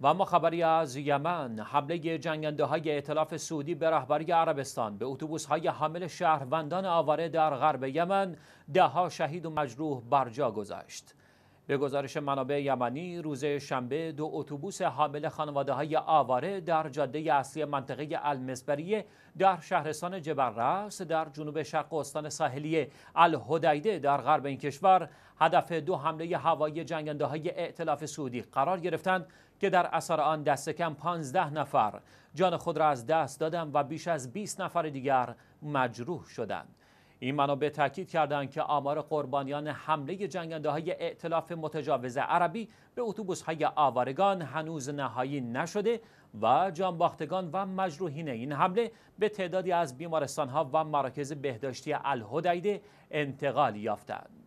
و اما خبری از یمن حمله جنگنده های اطلاف سعودی به رهبری عربستان به اتوبوس های حامل شهروندان آواره در غرب یمن دهها شهید و مجروح برجا گذاشت به گزارش منابع یمنی روز شنبه دو اتوبوس حامل خانواده های آواره در جاده اصلی منطقه المسبریه در شهرستان جبررس در جنوب شرق استان ساحلی الهدیده در غرب این کشور هدف دو حمله هوایی جنگنده های ائتلاف سعودی قرار گرفتند که در اثر آن دست کم 15 نفر جان خود را از دست دادند و بیش از 20 نفر دیگر مجروح شدند این منابع تاکید کردند که آمار قربانیان حمله جنگنده های ائتلاف متجاوز عربی به اتوبوس های آوارگان هنوز نهایی نشده و جانباختگان و مجروحین این حمله به تعدادی از بیمارستان ها و مراکز بهداشتی الهدیده انتقال یافتند.